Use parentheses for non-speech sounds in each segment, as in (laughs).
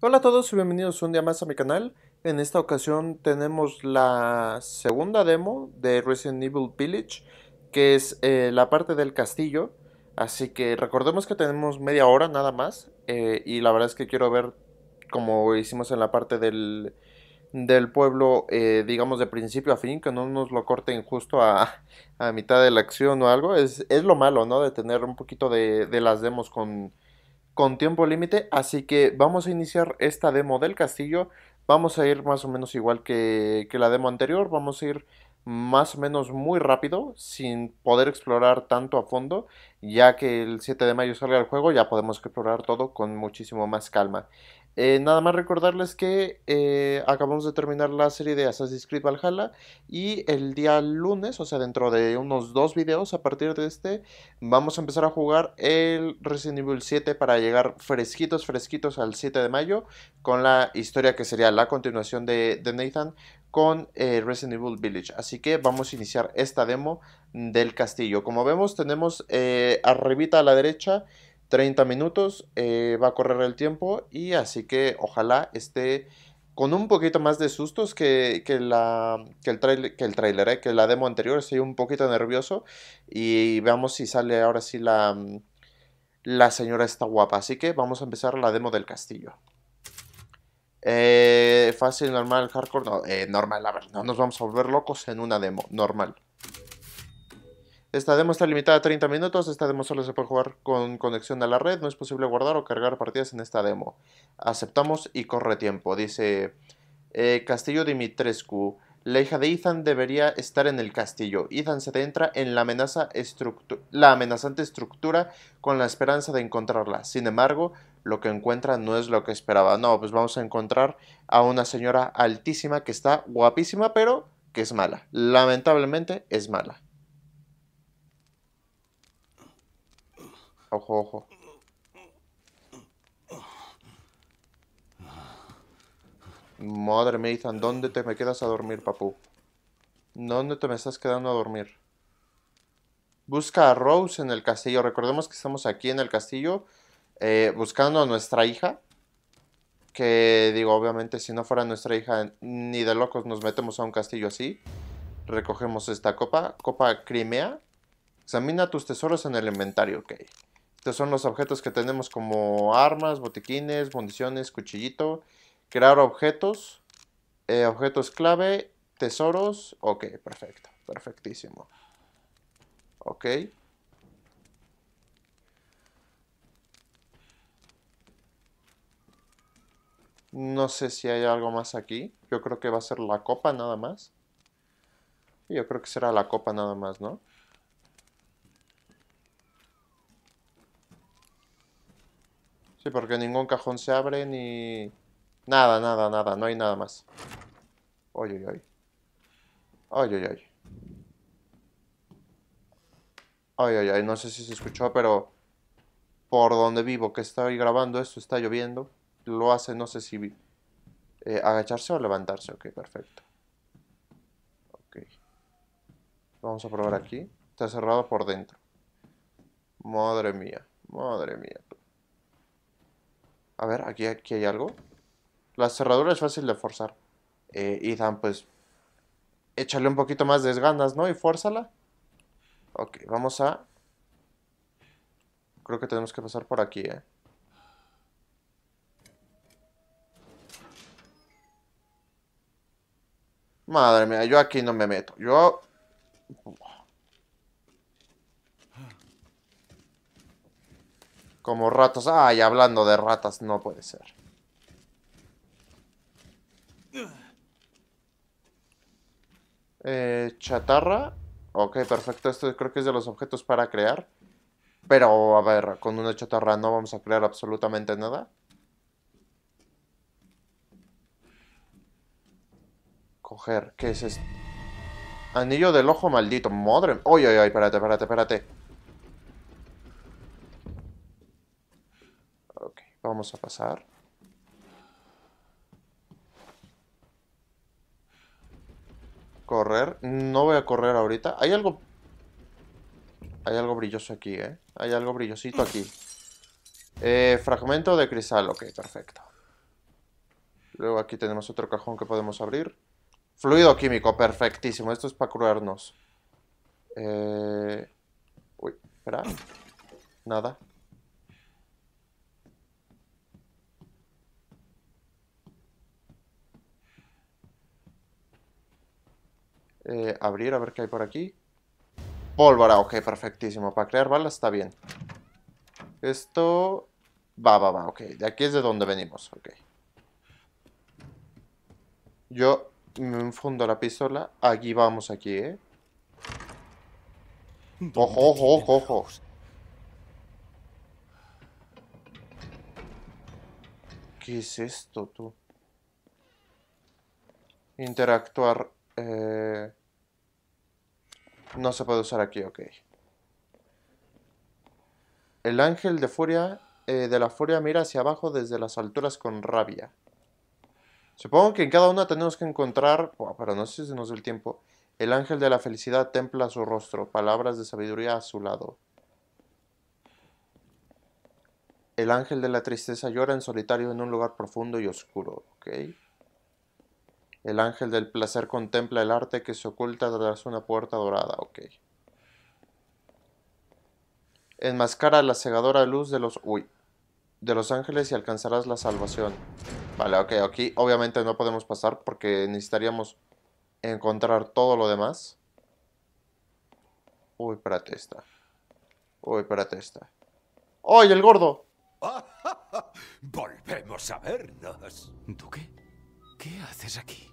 Hola a todos y bienvenidos un día más a mi canal. En esta ocasión tenemos la segunda demo de Resident Evil Village, que es eh, la parte del castillo. Así que recordemos que tenemos media hora nada más. Eh, y la verdad es que quiero ver, como hicimos en la parte del, del pueblo, eh, digamos de principio a fin, que no nos lo corten justo a, mitad de la acción o algo. Es, es, lo malo, ¿no? De tener un poquito de las demos con con tiempo límite, así que vamos a iniciar esta demo del castillo. Vamos a ir más o menos igual que, la demo anterior, vamos a ir más o menos muy rápido, sin poder explorar tanto a fondo, ya que el 7 de mayo salga el juego, ya podemos explorar todo con muchísimo más calma. Eh, nada más recordarles que eh, acabamos de terminar la serie de Assassin's Creed Valhalla y el día lunes, o sea, dentro de unos dos videos a partir de este, vamos a empezar a jugar el Resident Evil 7 para llegar fresquitos, fresquitos al 7 de mayo con la historia que sería la continuación de, Nathan con eh, Resident Evil Village. Así que vamos a iniciar esta demo del castillo. Como vemos, tenemos arribita a la derecha 30 minutos, eh, va a correr el tiempo y así que ojalá esté con un poquito más de sustos que, la, que el trailer, que, eh, que la demo anterior, estoy un poquito nervioso y veamos si sale ahora sí la, la señora está guapa, así que vamos a empezar la demo del castillo. Eh, fácil, normal, hardcore, normal, a ver, no nos vamos a volver locos en una demo, normal. Esta demo está limitada a 30 minutos, esta demo solo se puede jugar con conexión a la red, no es posible guardar o cargar partidas en esta demo. Aceptamos y corre tiempo, dice eh, Castillo Dimitrescu. La hija de Ethan debería estar en el castillo. Ethan se adentra en la, amenaza la amenazante estructura con la esperanza de encontrarla. Sin embargo, lo que encuentra no es lo que esperaba. No, pues vamos a encontrar a una señora altísima que está guapísima, pero que es mala. Lamentablemente es mala. Ojo, ojo. Madre mía, ¿dónde te me quedas a dormir, papu? ¿Dónde te me estás quedando a dormir? Busca a Rose en el castillo. Recordemos que estamos aquí en el castillo eh, buscando a nuestra hija. Que digo, obviamente, si no fuera nuestra hija, ni de locos nos metemos a un castillo así. Recogemos esta copa, copa Crimea. Examina tus tesoros en el inventario, ok. Estos son los objetos que tenemos como armas, botiquines, municiones, cuchillito. Crear objetos, eh, objetos clave, tesoros. Ok, perfecto, perfectísimo. Ok. No sé si hay algo más aquí. Yo creo que va a ser la copa nada más. Yo creo que será la copa nada más, ¿no? Sí, porque ningún cajón se abre ni... Nada, nada, nada. No hay nada más. Oye, oye, oye. Oye, oye, oye. Oye, oye, no sé si se escuchó, pero... Por donde vivo, que estoy grabando esto, está lloviendo. Lo hace, no sé si... Eh, agacharse o levantarse. Ok, perfecto. Ok. Vamos a probar aquí. Está cerrado por dentro. Madre mía, madre mía. A ver, aquí, aquí hay algo. La cerradura es fácil de forzar. Eh, Ethan, pues échale un poquito más de desganas, ¿no? Y fuérzala. Ok, vamos a... Creo que tenemos que pasar por aquí, ¿eh? Madre mía, yo aquí no me meto. Yo... Como ratas. Ay, hablando de ratas, no puede ser. Eh, chatarra. Ok, perfecto. Esto creo que es de los objetos para crear. Pero, a ver, con una chatarra no vamos a crear absolutamente nada. Coger, ¿qué es esto? Anillo del ojo maldito, madre... Oye, oye, oye, espérate, espérate, espérate. Vamos a pasar. Correr. No voy a correr ahorita. Hay algo... Hay algo brilloso aquí, ¿eh? Hay algo brillosito aquí. Eh, fragmento de cristal. Ok, perfecto. Luego aquí tenemos otro cajón que podemos abrir. Fluido químico, perfectísimo. Esto es para curarnos. Eh... Uy, espera. Nada. Eh, abrir, a ver qué hay por aquí. Pólvora, ok, perfectísimo. Para crear balas está bien. Esto... Va, va, va, ok. De aquí es de donde venimos, ok. Yo me enfundo la pistola. Aquí vamos, aquí, ¿eh? Ojo, ojo, ojo, ojo. ¿Qué es esto, tú? Interactuar... Eh... No se puede usar aquí, ok. El ángel de furia eh, de la furia mira hacia abajo desde las alturas con rabia. Supongo que en cada una tenemos que encontrar, para pero no sé si nos da el tiempo. El ángel de la felicidad templa su rostro, palabras de sabiduría a su lado. El ángel de la tristeza llora en solitario en un lugar profundo y oscuro, ¿ok? El ángel del placer contempla el arte que se oculta tras una puerta dorada. Ok. Enmascara la cegadora luz de los... Uy. De los ángeles y alcanzarás la salvación. Vale, ok. Aquí obviamente no podemos pasar porque necesitaríamos encontrar todo lo demás. Uy, espérate esta. Uy, espérate esta. ¡Ay, el gordo! (laughs) Volvemos a vernos. ¿Tú qué? ¿Qué haces aquí?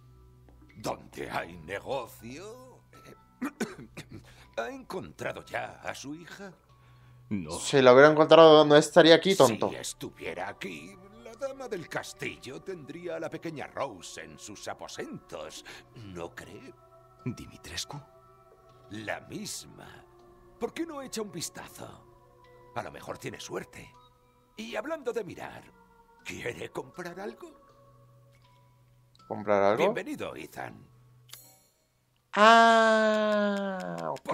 Donde hay negocio... Eh, (coughs) ¿Ha encontrado ya a su hija? No. Si la hubiera encontrado, no estaría aquí, tonto. Si estuviera aquí, la dama del castillo tendría a la pequeña Rose en sus aposentos, ¿no cree? ¿Dimitrescu? La misma. ¿Por qué no echa un vistazo? A lo mejor tiene suerte. Y hablando de mirar, ¿quiere comprar algo? comprar algo? Bienvenido, Ethan. Ah, ok.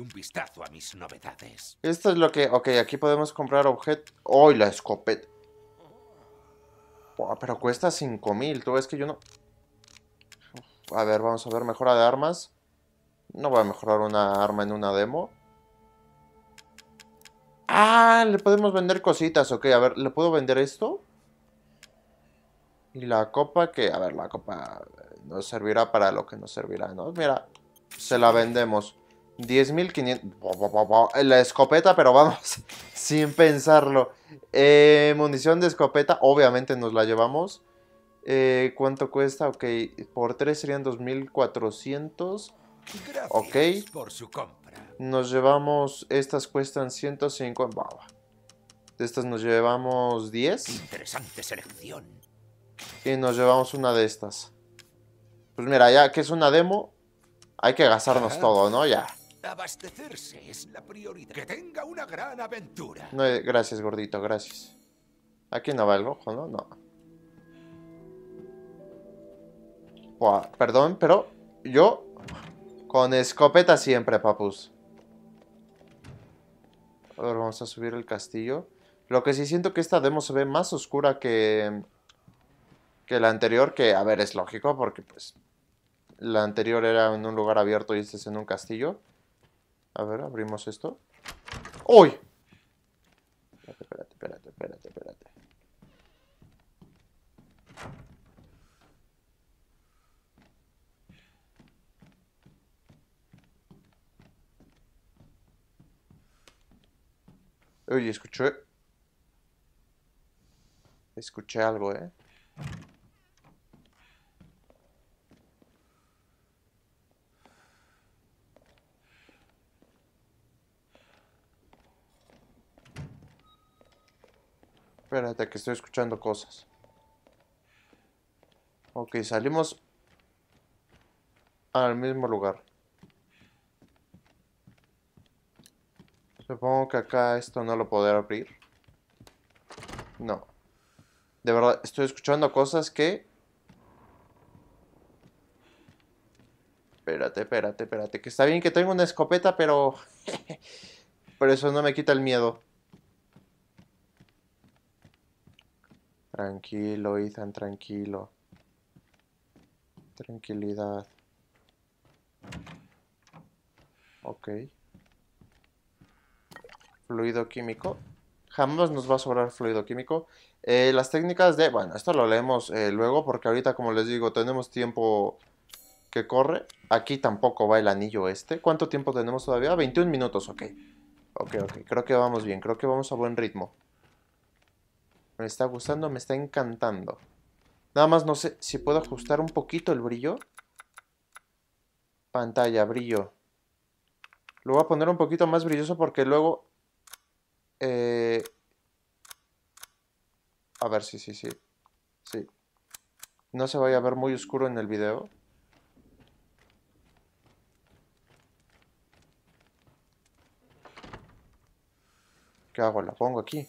un vistazo a mis novedades. Esto es lo que... Ok, aquí podemos comprar objetos... ¡Oh, la escopeta! pero cuesta 5000, tú ves que yo no... a ver, vamos a ver, mejora de armas. No voy a mejorar una arma en una demo. Ah, le podemos vender cositas, ok, a ver, ¿le puedo vender esto? Y la copa que, a ver, la copa eh, nos servirá para lo que nos servirá, ¿no? Mira, se la vendemos. 10.500... La escopeta, pero vamos, (laughs) sin pensarlo. Eh, munición de escopeta, obviamente nos la llevamos. Eh, ¿Cuánto cuesta? Ok, por 3 serían 2.400. Ok. Por su compra. Nos llevamos... Estas cuestan 105... De estas nos llevamos 10. Interesante selección y nos llevamos una de estas. Pues mira, ya que es una demo, hay que gastarnos todo, ¿no? Ya. Abastecerse es tenga una gran aventura. Eh, gracias, gordito, gracias. Aquí no va el ojo, ¿no? No. perdón, pero yo con escopeta siempre, papus. A ver, vamos a subir el castillo. Lo que sí siento que esta demo se ve más oscura que que la anterior, que a ver, es lógico porque pues la anterior era en un lugar abierto y este es en un castillo. A ver, abrimos esto. ¡Uy! Espérate, espérate, espérate, espérate, espérate. Oye, escuché. Escuché algo, eh. que estoy escuchando cosas. Ok, salimos al mismo lugar. Supongo que acá esto no lo podré abrir. No. De verdad, estoy escuchando cosas que... Espérate, espérate, espérate. Que está bien que tengo una escopeta, pero... (laughs) Por eso no me quita el miedo. Tranquilo, Ethan, tranquilo. Tranquilidad. Ok. Fluido químico. Jamás nos va a sobrar fluido químico. Eh, las técnicas de... Bueno, esto lo leemos eh, luego porque ahorita, como les digo, tenemos tiempo que corre. Aquí tampoco va el anillo este. ¿Cuánto tiempo tenemos todavía? 21 minutos, ok. Ok, ok. Creo que vamos bien. Creo que vamos a buen ritmo. Me está gustando, me está encantando. Nada más no sé si puedo ajustar un poquito el brillo. Pantalla, brillo. Lo voy a poner un poquito más brilloso porque luego... Eh, a ver, sí, sí, sí. Sí. No se vaya a ver muy oscuro en el video. ¿Qué hago? La pongo aquí.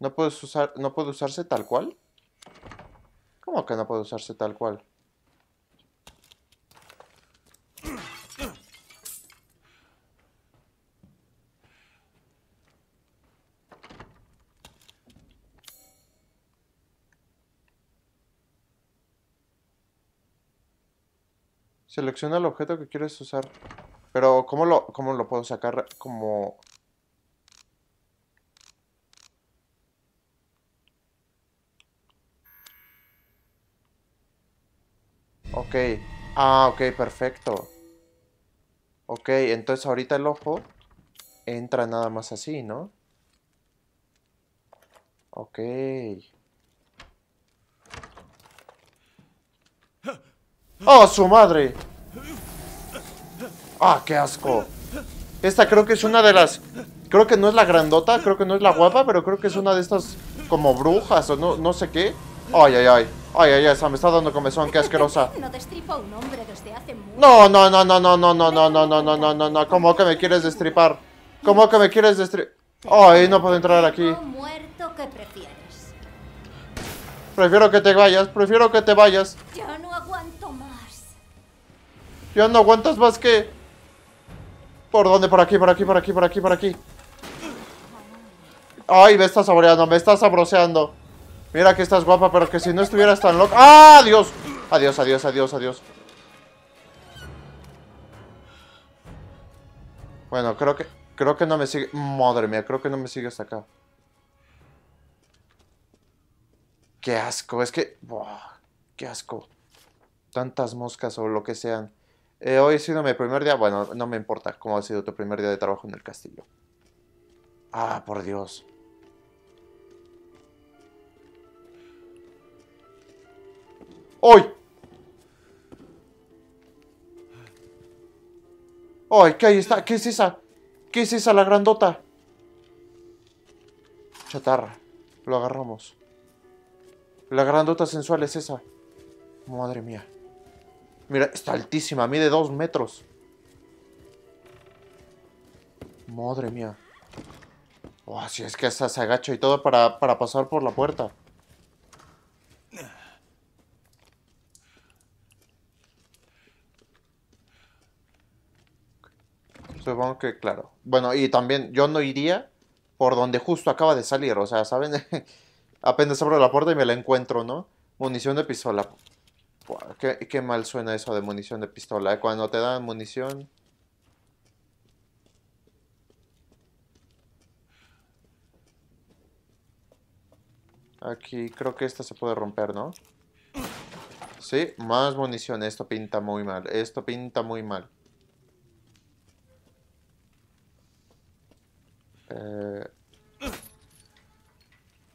¿No, puedes usar, ¿No puede usarse tal cual? ¿Cómo que no puede usarse tal cual? Selecciona el objeto que quieres usar. Pero, ¿cómo lo, cómo lo puedo sacar? Como... Ah, ok, perfecto. Ok, entonces ahorita el ojo entra nada más así, ¿no? Ok. ¡Oh, su madre! ¡Ah, qué asco! Esta creo que es una de las... Creo que no es la grandota, creo que no es la guapa, pero creo que es una de estas como brujas o no, no sé qué. ¡Ay, ay, ay! Ay, ay, ay, esa me está dando comezón, qué asquerosa. No No, no, no, no, no, no, no, no, no, no, no, no, no, ¿Cómo que me quieres destripar? ¿Cómo que me quieres destri... Ay, no puedo entrar aquí. Prefiero que te vayas, prefiero que te vayas. Ya no aguanto más. Ya no aguantas más que... ¿Por dónde? Por aquí, por aquí, por aquí, por aquí, por aquí. Ay, me está saboreando, me está sabroseando. Mira que estás guapa, pero que si no estuvieras tan loca... ¡Ah, Dios! Adiós, adiós, adiós, adiós. Bueno, creo que... Creo que no me sigue... Madre mía, creo que no me sigue hasta acá. Qué asco, es que... qué asco. Tantas moscas o lo que sean. Eh, hoy ha sido mi primer día... Bueno, no me importa cómo ha sido tu primer día de trabajo en el castillo. Ah, por Dios. ¡Ay! ¡Ay, qué ahí está! ¿Qué es esa? ¿Qué es esa, la grandota? Chatarra. Lo agarramos. La grandota sensual es esa. Madre mía. Mira, está altísima. Mide dos metros. Madre mía. Oh, si es que hasta se agacha y todo para, para pasar por la puerta. claro. Bueno, y también yo no iría por donde justo acaba de salir, o sea, ¿saben? (laughs) Apenas abro la puerta y me la encuentro, ¿no? Munición de pistola. qué, mal suena eso de munición de pistola. ¿eh? Cuando te dan munición... Aquí creo que esta se puede romper, ¿no? Sí, más munición. Esto pinta muy mal. Esto pinta muy mal. Eh,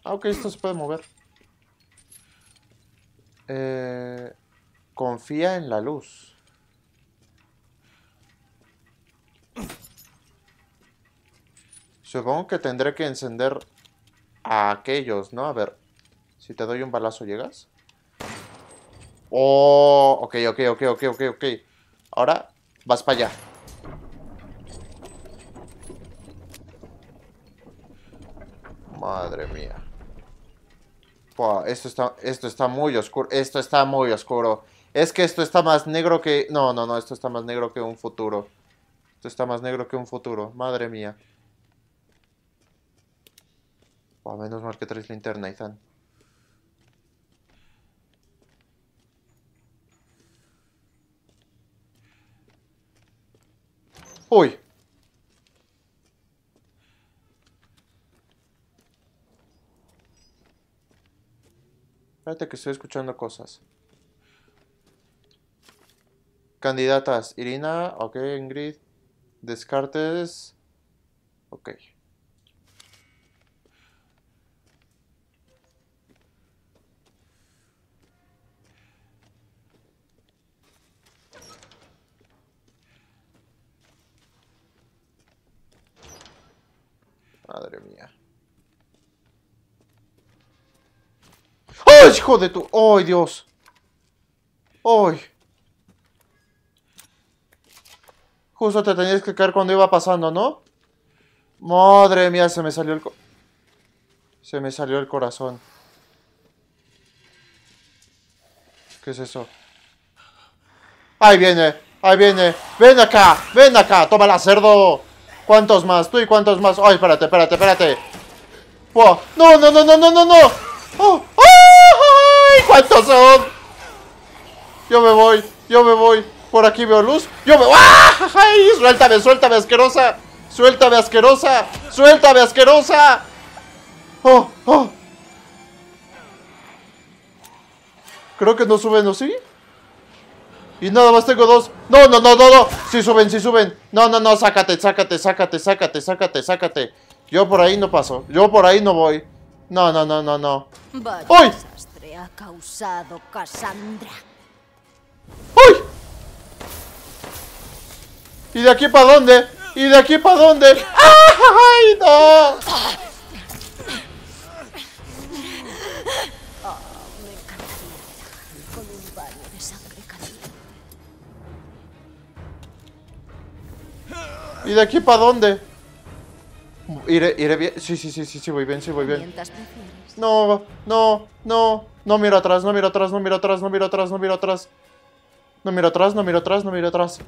ah, ok, esto se puede mover. Eh, confía en la luz. Supongo que tendré que encender a aquellos, ¿no? A ver, si te doy un balazo, ¿llegas? Oh, ok, ok, ok, ok, ok, ok. Ahora vas para allá. Madre mía. esto está, esto está muy oscuro. Esto está muy oscuro. Es que esto está más negro que... No, no, no, esto está más negro que un futuro. Esto está más negro que un futuro. Madre mía. menos mal que tres linterna, Ethan. Uy. Espérate que estoy escuchando cosas. Candidatas. Irina, ok, Ingrid. Descartes. Ok. hijo de tu! ¡Ay, Dios! ¡Ay! Justo te tenías que caer cuando iba pasando, ¿no? Madre mía, se me salió el... se me salió el corazón. ¿Qué es eso? ¡Ahí viene! ¡Ahí viene! ¡Ven acá! ¡Ven acá! ¡Toma ¡Tómala, cerdo! ¿Cuántos más? ¿Tú y cuántos más? ¡Ay, espérate, espérate, espérate! ¡Buah! ¡No, no, no, no, no, no! no! ¡Oh! ¡Oh! ¿Cuántos son? Yo me voy, yo me voy. Por aquí veo luz. Yo me. voy. ¡Ah! ¡Ay! ¡Suéltame, suéltame, asquerosa! ¡Suéltame, asquerosa! ¡Suéltame, asquerosa! ¡Oh, oh! Creo que no suben, ¿o sí? Y nada más tengo dos. No, no, no, no, no. Sí suben, sí suben. No, no, no, sácate, sácate, sácate, sácate, sácate, sácate. Yo por ahí no paso. Yo por ahí no voy. No, no, no, no, no. ¡Uy! ha causado Cassandra. ¡Uy! ¿Y de aquí para dónde? ¿Y de aquí para dónde? ¡Ay, no! ¿Y de aquí para dónde? Iré, iré bien. Sí, sí, sí, sí, sí, voy bien, sí, voy bien. No, no, no. No miro atrás, no miro atrás, no miro atrás, no miro atrás, no miro atrás. No miro atrás, no miro atrás, no miro atrás.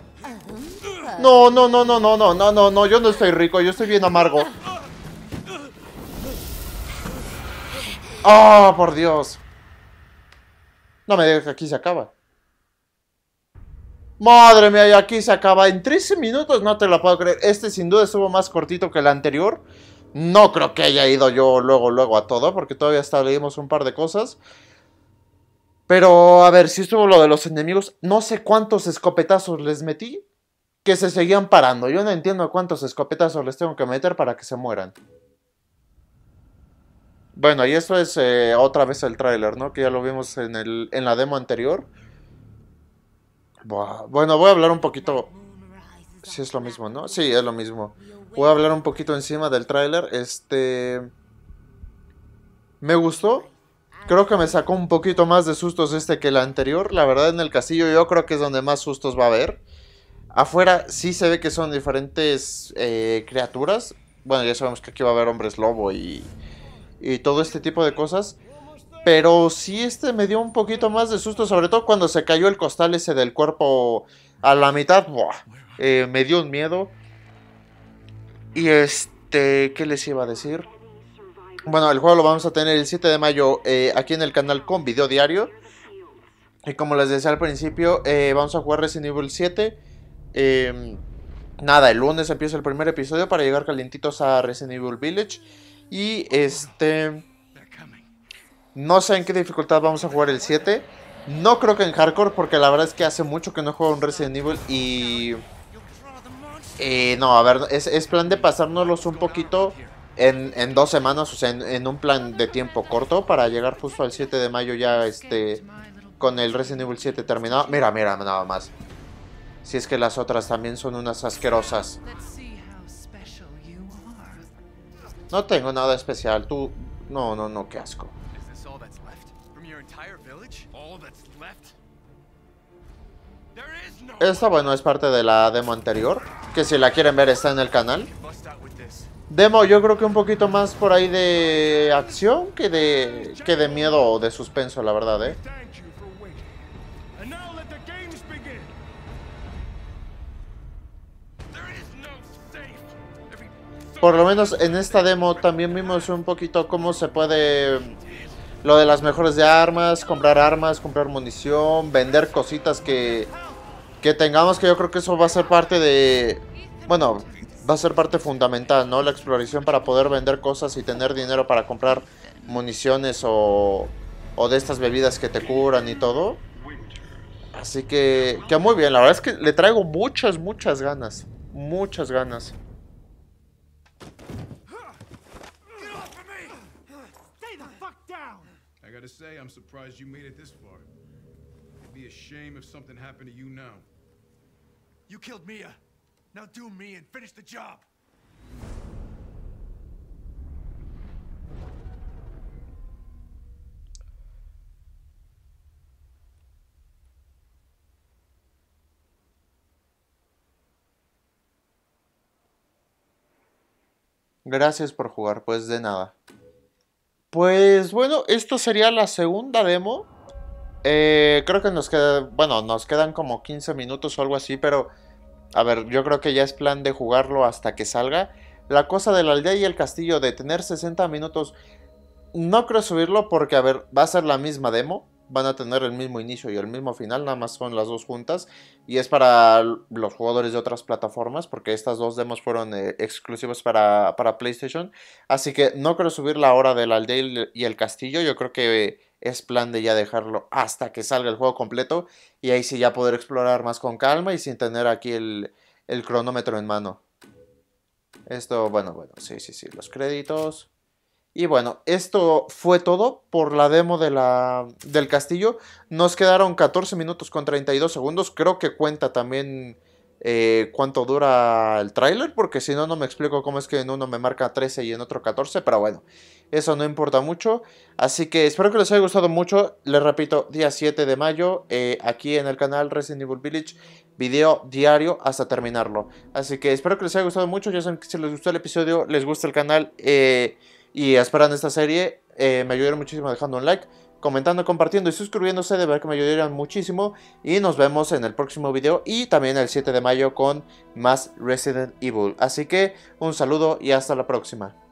No, no, no, no, no, no, no, no, no, yo no estoy rico, yo estoy bien amargo. ¡Oh, por Dios! No me digas que aquí se acaba. Madre mía, y aquí se acaba. En 13 minutos no te la puedo creer. Este sin duda estuvo más cortito que el anterior. No creo que haya ido yo luego, luego a todo, porque todavía hasta leímos un par de cosas. Pero a ver, si estuvo lo de los enemigos, no sé cuántos escopetazos les metí que se seguían parando. Yo no entiendo cuántos escopetazos les tengo que meter para que se mueran. Bueno, y eso es eh, otra vez el tráiler, ¿no? Que ya lo vimos en, la demo anterior. Bueno, voy a hablar un poquito... Si es lo mismo, ¿no? Sí, es lo mismo. Voy a hablar un poquito encima del tráiler. Este... Me gustó. Creo que me sacó un poquito más de sustos este que el anterior. La verdad, en el castillo yo creo que es donde más sustos va a haber. Afuera sí se ve que son diferentes eh, criaturas. Bueno, ya sabemos que aquí va a haber hombres lobo y, todo este tipo de cosas. Pero sí este me dio un poquito más de susto, sobre todo cuando se cayó el costal ese del cuerpo a la mitad. Eh, me dio un miedo. Y este, ¿qué les iba a decir? Bueno, el juego lo vamos a tener el 7 de mayo eh, aquí en el canal con video diario. Y como les decía al principio, eh, vamos a jugar Resident Evil 7. Em, nada, el lunes empieza el primer episodio para llegar calientitos a Resident Evil Village. Y este... No sé en qué dificultad vamos a jugar el 7. No creo que en hardcore, porque la verdad es que hace mucho que no juego un Resident Evil y... Eh, no, a ver, es, es plan de pasárnoslos un poquito en, dos semanas, o sea, en, en, un plan de tiempo corto para llegar justo al 7 de mayo ya este con el Resident Evil 7 terminado. Mira, mira, nada más. Si es que las otras también son unas asquerosas. No tengo nada especial, tú... No, no, no, qué asco. Esta, bueno, es parte de la demo anterior, que si la quieren ver está en el canal. Demo, yo creo que un poquito más por ahí de acción que de, que de miedo o de suspenso, la verdad, ¿eh? Por lo menos en esta demo también vimos un poquito cómo se puede... Lo de las mejores de armas, comprar armas, comprar munición, vender cositas que, que tengamos, que yo creo que eso va a ser parte de... Bueno, va a ser parte fundamental, ¿no? La exploración para poder vender cosas y tener dinero para comprar municiones o, o de estas bebidas que te curan y todo. Así que, que muy bien, la verdad es que le traigo muchas, muchas ganas. Muchas ganas. Now do me and finish the job! Gracias por jugar, pues de nada. Pues bueno, esto sería la segunda demo. Eh, creo que nos queda, bueno, nos quedan como 15 minutos o algo así, pero a ver, yo creo que ya es plan de jugarlo hasta que salga. La cosa de la aldea y el castillo de tener 60 minutos. No creo subirlo porque, a ver, va a ser la misma demo. Van a tener el mismo inicio y el mismo final, nada más son las dos juntas. Y es para los jugadores de otras plataformas, porque estas dos demos fueron eh, exclusivas para, para, PlayStation. Así que no creo subir la hora de la aldea y el castillo. Yo creo que es plan de ya dejarlo hasta que salga el juego completo y ahí sí ya poder explorar más con calma y sin tener aquí el, cronómetro en mano. Esto, bueno, bueno, sí, sí, sí, los créditos. Y bueno, esto fue todo por la demo de la, del castillo. Nos quedaron 14 minutos con 32 segundos. Creo que cuenta también eh, cuánto dura el tráiler, porque si no, no me explico cómo es que en uno me marca 13 y en otro 14, pero bueno eso no importa mucho. Así que espero que les haya gustado mucho. Les repito, día 7 de mayo, eh, aquí en el canal Resident Evil Village, video diario hasta terminarlo. Así que espero que les haya gustado mucho. Ya saben que si les gustó el episodio, les gusta el canal eh, y esperan esta serie. Eh, me ayudaron muchísimo dejando un like, comentando, compartiendo y suscribiéndose. De verdad que me ayudarían muchísimo. Y nos vemos en el próximo video y también el 7 de mayo con más Resident Evil. Así que un saludo y hasta la próxima.